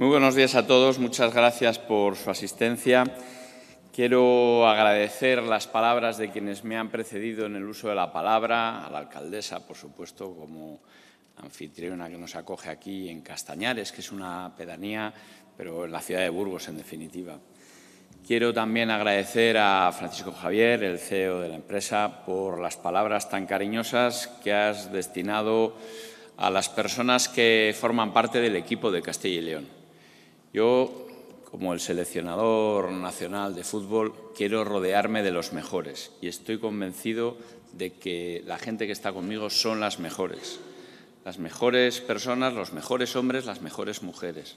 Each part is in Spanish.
Muy buenos días a todos, muchas gracias por su asistencia. Quiero agradecer las palabras de quienes me han precedido en el uso de la palabra, a la alcaldesa, por supuesto, como anfitriona que nos acoge aquí en Castañares, que es una pedanía, pero en la ciudad de Burgos, en definitiva. Quiero también agradecer a Francisco Javier, el CEO de la empresa, por las palabras tan cariñosas que has destinado a las personas que forman parte del equipo de Castilla y León. Yo, como el seleccionador nacional de fútbol, quiero rodearme de los mejores y estoy convencido de que la gente que está conmigo son las mejores. Las mejores personas, los mejores hombres, las mejores mujeres.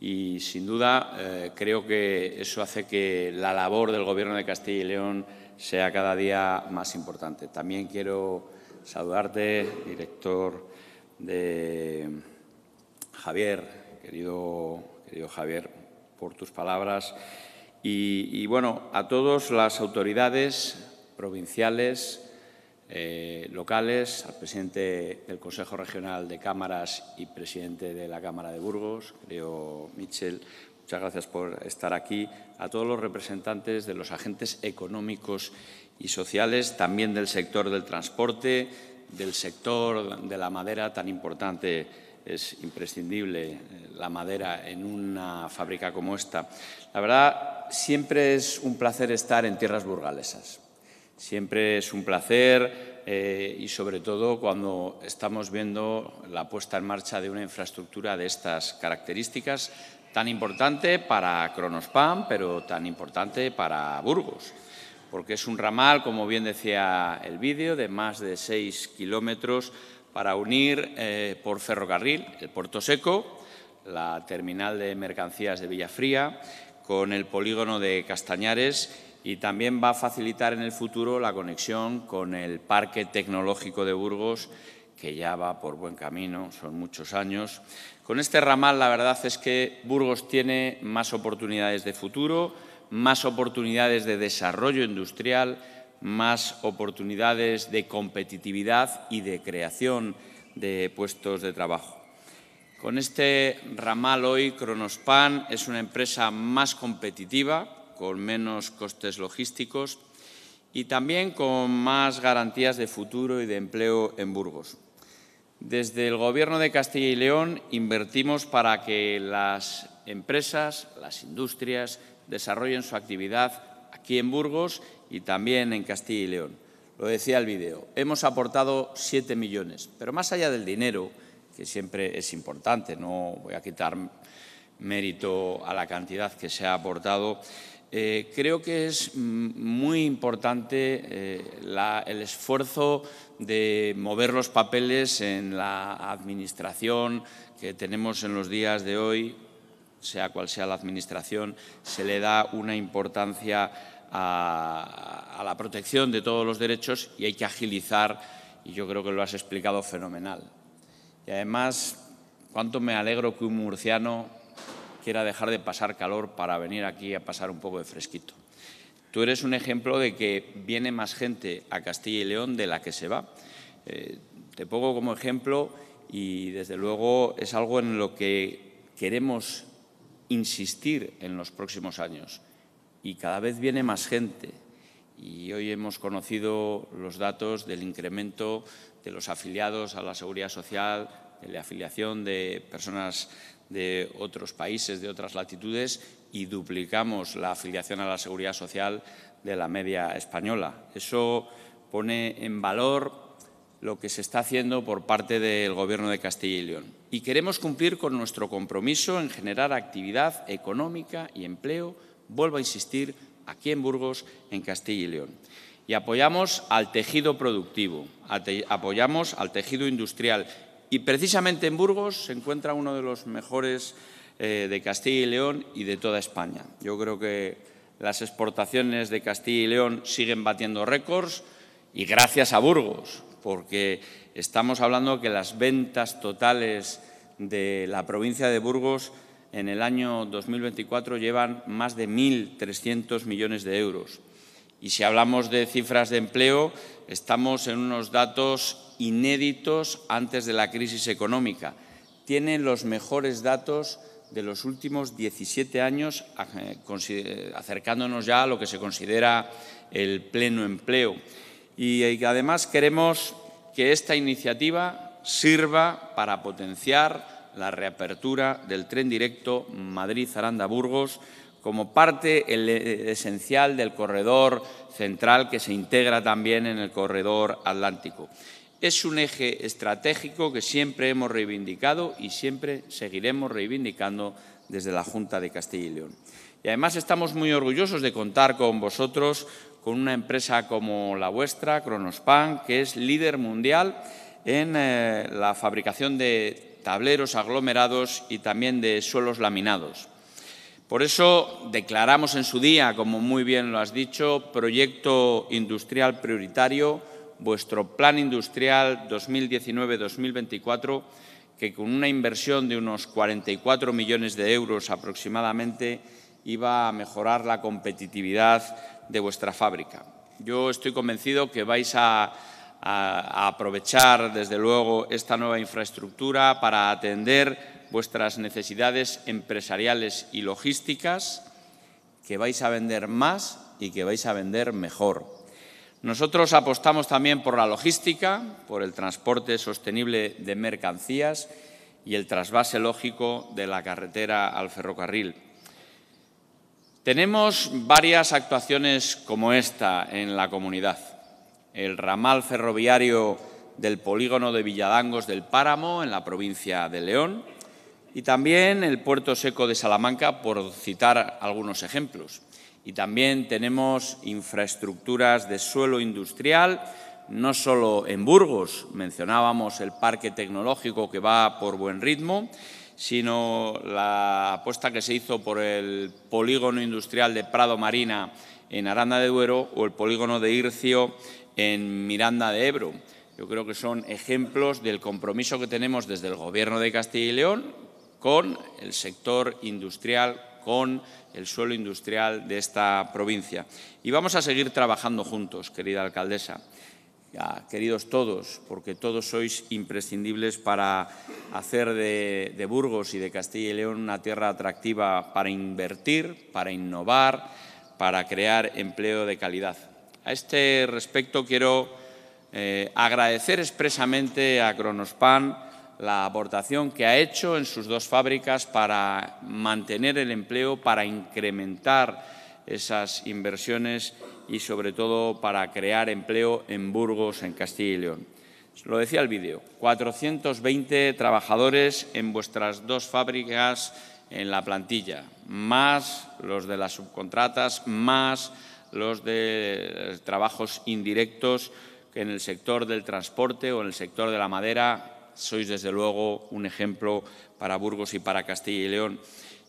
Y sin duda eh, creo que eso hace que la labor del Gobierno de Castilla y León sea cada día más importante. También quiero saludarte, director de Javier, querido, querido Javier, por tus palabras. Y, bueno, a todas las autoridades provinciales, eh, locales, al presidente del Consejo Regional de Cámaras y presidente de la Cámara de Burgos, creo Michel, muchas gracias por estar aquí, a todos los representantes de los agentes económicos y sociales, también del sector del transporte, del sector de la madera tan importante es imprescindible eh, la madera en una fábrica como esta. La verdad, siempre es un placer estar en tierras burgalesas. Siempre es un placer eh, y sobre todo cuando estamos viendo la puesta en marcha de una infraestructura de estas características, tan importante para Cronospam, pero tan importante para Burgos porque es un ramal, como bien decía el vídeo, de más de 6 kilómetros para unir eh, por ferrocarril el puerto seco, la terminal de mercancías de Villafría, con el polígono de Castañares y también va a facilitar en el futuro la conexión con el Parque Tecnológico de Burgos, que ya va por buen camino, son muchos años. Con este ramal la verdad es que Burgos tiene más oportunidades de futuro, más oportunidades de desarrollo industrial, más oportunidades de competitividad y de creación de puestos de trabajo. Con este ramal hoy, Cronospan es una empresa más competitiva, con menos costes logísticos y también con más garantías de futuro y de empleo en Burgos. Desde el Gobierno de Castilla y León invertimos para que las empresas, las industrias, desarrollen su actividad aquí en Burgos y también en Castilla y León. Lo decía el vídeo, hemos aportado 7 millones, pero más allá del dinero, que siempre es importante, no voy a quitar mérito a la cantidad que se ha aportado, eh, creo que es mm, muy importante eh, el esfuerzo de mover los papeles en la administración que tenemos en los días de hoy, sea cual sea la Administración, se le da una importancia a, la protección de todos los derechos y hay que agilizar, y yo creo que lo has explicado fenomenal. Y además, cuánto me alegro que un murciano quiera dejar de pasar calor para venir aquí a pasar un poco de fresquito. Tú eres un ejemplo de que viene más gente a Castilla y León de la que se va. Eh, te pongo como ejemplo y desde luego es algo en lo que queremos insistir en los próximos años. Y cada vez viene más gente. Y hoy hemos conocido los datos del incremento de los afiliados a la seguridad social, de la afiliación de personas de otros países, de otras latitudes, y duplicamos la afiliación a la seguridad social de la media española. Eso pone en valor lo que se está haciendo por parte del Gobierno de Castilla y León y queremos cumplir con nuestro compromiso en generar actividad económica y empleo, vuelvo a insistir, aquí en Burgos, en Castilla y León. Y apoyamos al tejido productivo, apoyamos al tejido industrial. Y precisamente en Burgos se encuentra uno de los mejores eh, de Castilla y León y de toda España. Yo creo que las exportaciones de Castilla y León siguen batiendo récords y gracias a Burgos, porque estamos hablando que las ventas totales de la provincia de Burgos en el año 2024 llevan más de 1.300 millones de euros. Y si hablamos de cifras de empleo, estamos en unos datos inéditos antes de la crisis económica. Tiene los mejores datos de los últimos 17 años, eh, acercándonos ya a lo que se considera el pleno empleo. Y además queremos que esta iniciativa sirva para potenciar la reapertura del tren directo Madrid-Aranda-Burgos como parte eh, esencial del corredor central que se integra también en el corredor atlántico. Es un eje estratégico que siempre hemos reivindicado y siempre seguiremos reivindicando desde la Junta de Castilla y León. Y además estamos muy orgullosos de contar con vosotros con una empresa como la vuestra, Cronospan, que es líder mundial en eh, la fabricación de tableros aglomerados y también de suelos laminados. Por eso declaramos en su día, como muy bien lo has dicho, proyecto industrial prioritario, vuestro plan industrial 2019-2024, que con una inversión de unos 44 millones de euros aproximadamente iba a mejorar la competitividad de vuestra fábrica. Yo estoy convencido que vais a, a aprovechar, desde luego, esta nueva infraestructura para atender vuestras necesidades empresariales y logísticas, que vais a vender más y que vais a vender mejor. Nosotros apostamos también por la logística, por el transporte sostenible de mercancías y el trasvase lógico de la carretera al ferrocarril. Tenemos varias actuaciones como esta en la comunidad. El ramal ferroviario del polígono de Villadangos del Páramo, en la provincia de León, y también el puerto seco de Salamanca, por citar algunos ejemplos. Y también tenemos infraestructuras de suelo industrial, no solo en Burgos, mencionábamos el parque tecnológico que va por buen ritmo, sino la apuesta que se hizo por el polígono industrial de Prado Marina en Aranda de Duero o el polígono de Ircio en Miranda de Ebro. Yo creo que son ejemplos del compromiso que tenemos desde el Gobierno de Castilla y León con el sector industrial, con el suelo industrial de esta provincia. Y vamos a seguir trabajando juntos, querida alcaldesa queridos todos, porque todos sois imprescindibles para hacer de, Burgos y de Castilla y León una tierra atractiva para invertir, para innovar, para crear empleo de calidad. A este respecto quiero eh, agradecer expresamente a Cronospan la aportación que ha hecho en sus dos fábricas para mantener el empleo, para incrementar esas inversiones y, sobre todo, para crear empleo en Burgos, en Castilla y León. Lo decía el vídeo, 420 trabajadores en vuestras dos fábricas en la plantilla, más los de las subcontratas, más los de trabajos indirectos que en el sector del transporte o en el sector de la madera. Sois, desde luego, un ejemplo para Burgos y para Castilla y León.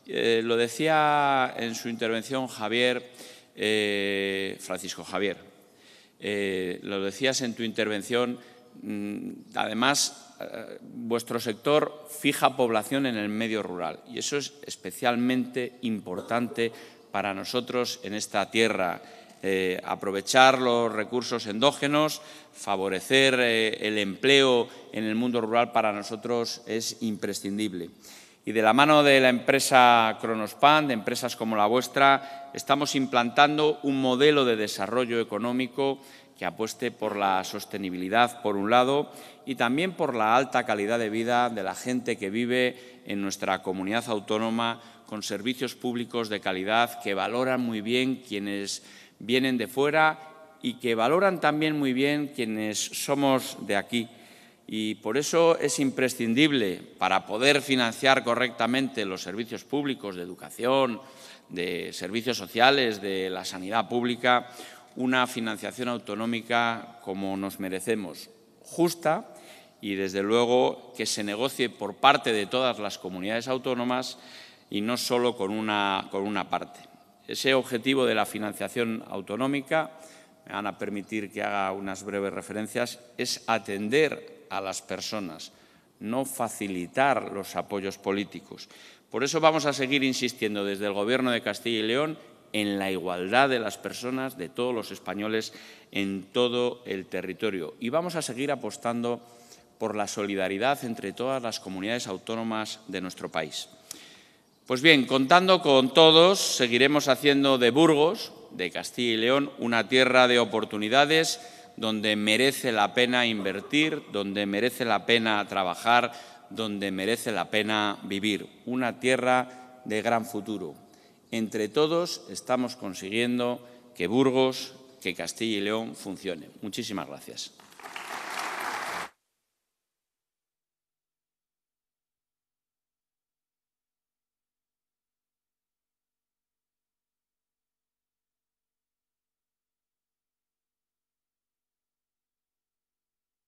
Eh, lo decía en su intervención Javier, eh, Francisco Javier, eh, lo decías en tu intervención, mm, además vuestro sector fija población en el medio rural y eso es especialmente importante para nosotros en esta tierra. aprovechar los recursos endógenos, favorecer el empleo en el mundo rural para nosotros es imprescindible. Y de la mano de la empresa Cronospan, de empresas como la vuestra, estamos implantando un modelo de desarrollo económico que apueste por la sostenibilidad, por un lado, y también por la alta calidad de vida de la gente que vive en nuestra comunidad autónoma, con servicios públicos de calidad que valoran muy bien quienes vienen de fuera y que valoran también muy bien quienes somos de aquí. Y por eso es imprescindible, para poder financiar correctamente los servicios públicos de educación, de servicios sociales, de la sanidad pública, una financiación autonómica como nos merecemos, justa y, desde luego, que se negocie por parte de todas las comunidades autónomas y no solo con una, con una parte. Ese objetivo de la financiación autonómica, me van a permitir que haga unas breves referencias, es atender a las personas, no facilitar los apoyos políticos. Por eso vamos a seguir insistiendo desde el Gobierno de Castilla y León en la igualdad de las personas, de todos los españoles, en todo el territorio. Y vamos a seguir apostando por la solidaridad entre todas las comunidades autónomas de nuestro país. Pues bien, contando con todos, seguiremos haciendo de Burgos, de Castilla y León, una tierra de oportunidades, donde merece la pena invertir, donde merece la pena trabajar, donde merece la pena vivir. Una tierra de gran futuro. Entre todos estamos consiguiendo que Burgos, que Castilla y León funcionen. Muchísimas gracias.